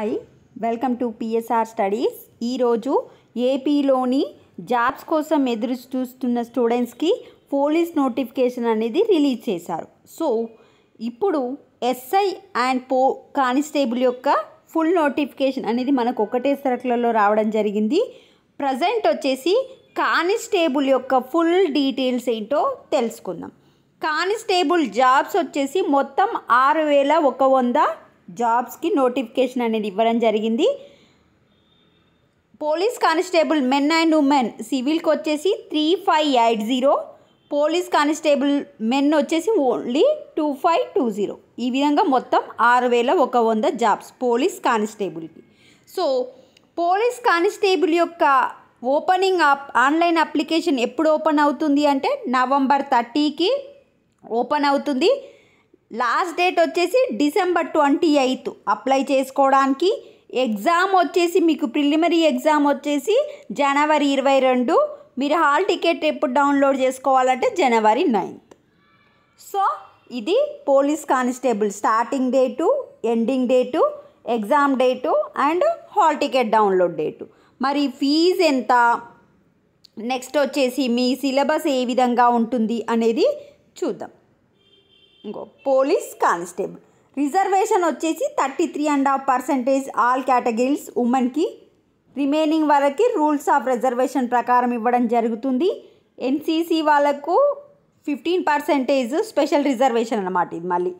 hi welcome to PSR studies ఈరోజు ఏపీలోని jobs కోసం ఎదురు చూస్తున్న స్టూడెంట్స్కి పోలీస్ నోటిఫికేషన్ అనేది రిలీజ్ చేశారు సో ఇప్పుడు ఎస్ఐ అండ్ పో కానిస్టేబుల్ యొక్క ఫుల్ నోటిఫికేషన్ అనేది మనకు ఒకటే సరకులలో రావడం జరిగింది ప్రజెంట్ వచ్చేసి కానిస్టేబుల్ యొక్క ఫుల్ డీటెయిల్స్ ఏంటో తెలుసుకుందాం కానిస్టేబుల్ జాబ్స్ వచ్చేసి మొత్తం ఆరు వేల ఒక వంద జాబ్స్కి నోటిఫికేషన్ అనేది ఇవ్వడం జరిగింది police constable men and women సివిల్కి వచ్చేసి three five eight zero police constable men వచ్చేసి only two five two zero ఈ విధంగా మొత్తం ఆరు వేల ఒక వంద జాబ్స్ పోలీస్ కానిస్టేబుల్కి సో పోలీస్ కానిస్టేబుల్ యొక్క ఓపెనింగ్ అప్ ఆన్లైన్ అప్లికేషన్ ఎప్పుడు ఓపెన్ అవుతుంది అంటే నవంబర్ థర్టీకి ఓపెన్ అవుతుంది లాస్ట్ డేట్ వచ్చేసి డిసెంబర్ ట్వంటీ ఎయిత్ అప్లై చేసుకోవడానికి ఎగ్జామ్ వచ్చేసి మీకు ప్రిలిమరీ ఎగ్జామ్ వచ్చేసి జనవరి ఇరవై రెండు మీరు హాల్ టికెట్ ఎప్పుడు డౌన్లోడ్ చేసుకోవాలంటే జనవరి నైన్త్ సో ఇది police constable starting date ending date exam date and hall ticket download date మరి ఫీజ్ ఎంత నెక్స్ట్ వచ్చేసి మీ సిలబస్ ఏ విధంగా ఉంటుంది అనేది చూద్దాం ఇంకో పోలీస్ కానిస్టేబుల్ రిజర్వేషన్ వచ్చేసి thirty three and half percentage all categories ఉమెన్కి రిమైనింగ్ వాళ్ళకి రూల్స్ ఆఫ్ రిజర్వేషన్ ప్రకారం ఇవ్వడం జరుగుతుంది ఎన్సీసీ వాళ్ళకు ఫిఫ్టీన్ పర్సెంటేజ్ స్పెషల్ రిజర్వేషన్ అనమాట ఇది మళ్ళీ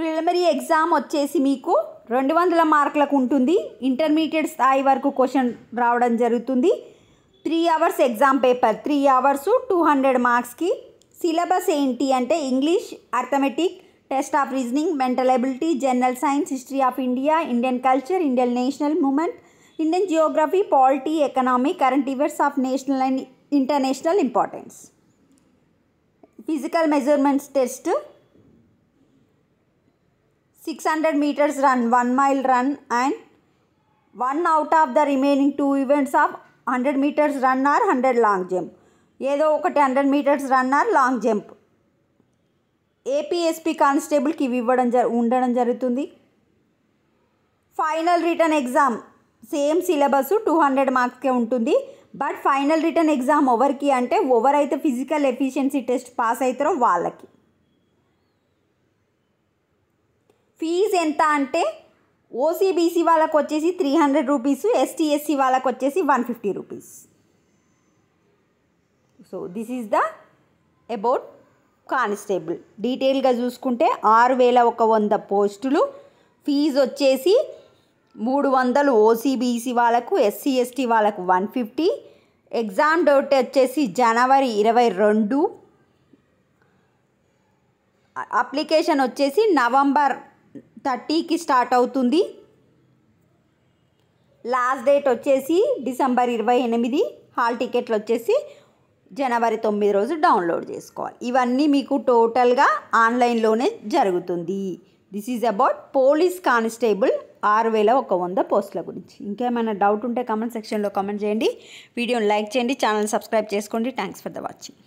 ప్రిలిమరీ ఎగ్జామ్ వచ్చేసి మీకు రెండు వందల మార్కులకు ఉంటుంది ఇంటర్మీడియట్ స్థాయి వరకు క్వశ్చన్ రావడం జరుగుతుంది three hours exam paper three hours two hundred మార్క్స్కి సిలబస్ ఏంటి అంటే English arithmetic test of reasoning mental ability general science history of India Indian culture Indian national movement Indian geography polity economy current affairs of national and international importance physical measurements test six hundred metres run one mile run and one out of the remaining two events of hundred metres run or hundred long jump ఏదో ఒకటి hundred metres run or long jump APSP కానిస్టేబుల్కి ఇవి ఇవ్వడం జ ఉండడం జరుగుతుంది final written exam same syllabus two hundred మార్క్స్కే ఉంటుంది బట్ ఫైనల్ రిటర్న్ ఎగ్జామ్ ఎవరికి అంటే ఎవరైతే ఫిజికల్ ఎఫిషియన్సీ టెస్ట్ పాస్ అవుతారో వాళ్ళకి ఫీజు ఎంత అంటే ఓసీబీసీ వాళ్ళకు వచ్చేసి త్రీ హండ్రెడ్ రూపీస్ ఎస్టీఎస్సీ వాళ్ళకు వచ్చేసి one fifty rupees so this is the about constable డీటెయిల్గా చూసుకుంటే ఆరు వేల ఒక వంద పోస్టులు ఫీజు వచ్చేసి మూడు వందలు ఓసీబీసీ వాళ్ళకు ఎస్సీ ఎస్టీ వాళ్ళకు వన్ ఫిఫ్టీ ఎగ్జామ్ డౌట్ వచ్చేసి జనవరి ఇరవై రెండు అప్లికేషన్ వచ్చేసి నవంబర్ థర్టీకి స్టార్ట్ అవుతుంది లాస్ట్ డేట్ వచ్చేసి డిసెంబర్ ఇరవై ఎనిమిది హాల్ టికెట్లు వచ్చేసి జనవరి తొమ్మిది రోజు డౌన్లోడ్ చేసుకోవాలి ఇవన్నీ మీకు టోటల్గా ఆన్లైన్లోనే జరుగుతుంది this is about police constable ఆరు వేల ఒక వంద పోస్టుల గురించి ఇంకేమైనా డౌట్ ఉంటే కామెంట్ సెక్షన్లో కామెంట్ చేయండి వీడియోని లైక్ చేయండి ఛానల్ సబ్స్క్రైబ్ చేసుకోండి థ్యాంక్స్ ఫర్ ద వాచింగ్